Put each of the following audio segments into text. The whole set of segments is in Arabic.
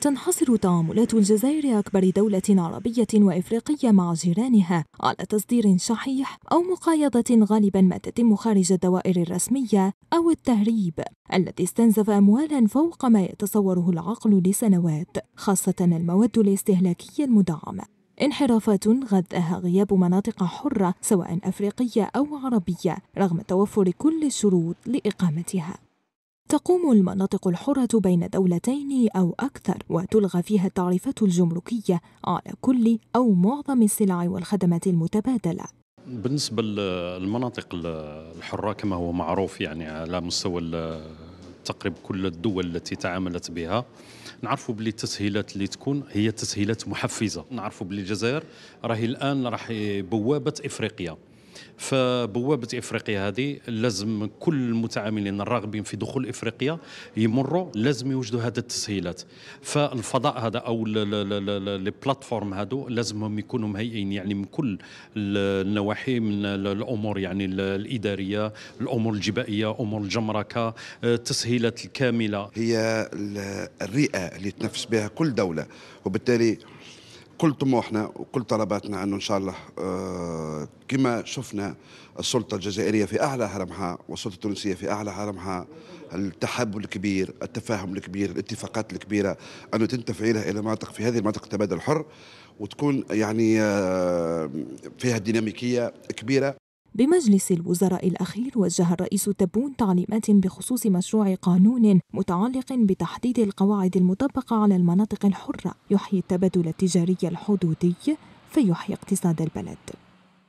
تنحصر تعاملات الجزائر أكبر دولة عربية وإفريقية مع جيرانها على تصدير شحيح أو مقايضة غالبا ما تتم خارج الدوائر الرسمية أو التهريب الذي استنزف أموالا فوق ما يتصوره العقل لسنوات خاصة المواد الاستهلاكية المدعمة انحرافات غذاها غياب مناطق حرة سواء أفريقية أو عربية رغم توفر كل الشروط لإقامتها تقوم المناطق الحرة بين دولتين أو أكثر وتلغى فيها التعريفات الجمركية على كل أو معظم السلع والخدمات المتبادلة بالنسبة للمناطق الحرة كما هو معروف يعني على مستوى تقريب كل الدول التي تعاملت بها نعرفوا بلي التسهيلات اللي تكون هي تسهيلات محفزه نعرفوا بلي الجزائر راهي الان راح بوابه افريقيا فبوابه افريقيا هذه لازم كل المتعاملين الراغبين في دخول افريقيا يمروا لازم يوجدوا هذه التسهيلات فالفضاء هذا او لي بلاتفورم هادو لازمهم يكونوا مهيئين يعني من كل النواحي من الامور يعني الاداريه الامور الجبائيه امور الجمركه التسهيلات آه، الكامله هي الرئه اللي تنفس بها كل دوله وبالتالي كل طموحنا وكل طلباتنا انه ان شاء الله آه، كما شفنا السلطه الجزائريه في اعلى هرمها والسلطه التونسيه في اعلى هرمها التحاب الكبير، التفاهم الكبير، الاتفاقات الكبيره انه تفعيلها الى مناطق في هذه المناطق التبادل الحر وتكون يعني آه، فيها ديناميكيه كبيره بمجلس الوزراء الأخير وجه الرئيس تبون تعليمات بخصوص مشروع قانون متعلق بتحديد القواعد المطبقة على المناطق الحرة يحيي التبادل التجاري الحدودي فيحيي اقتصاد البلد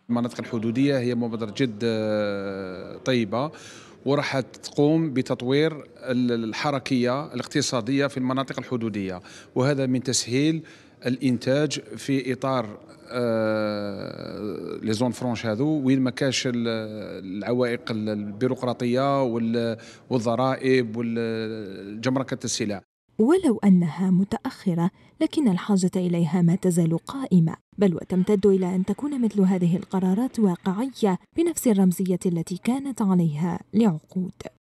المناطق الحدودية هي مبادرة جد آه، طيبة وراح تقوم بتطوير الحركية الاقتصادية في المناطق الحدودية وهذا من تسهيل الانتاج في اطار آه، لي زون فرونش هذو وين ما كاش العوائق البيروقراطيه والضرائب والجمركه السلع ولو انها متاخره لكن الحاجه اليها ما تزال قائمه بل وتمتد الى ان تكون مثل هذه القرارات واقعيه بنفس الرمزيه التي كانت عليها لعقود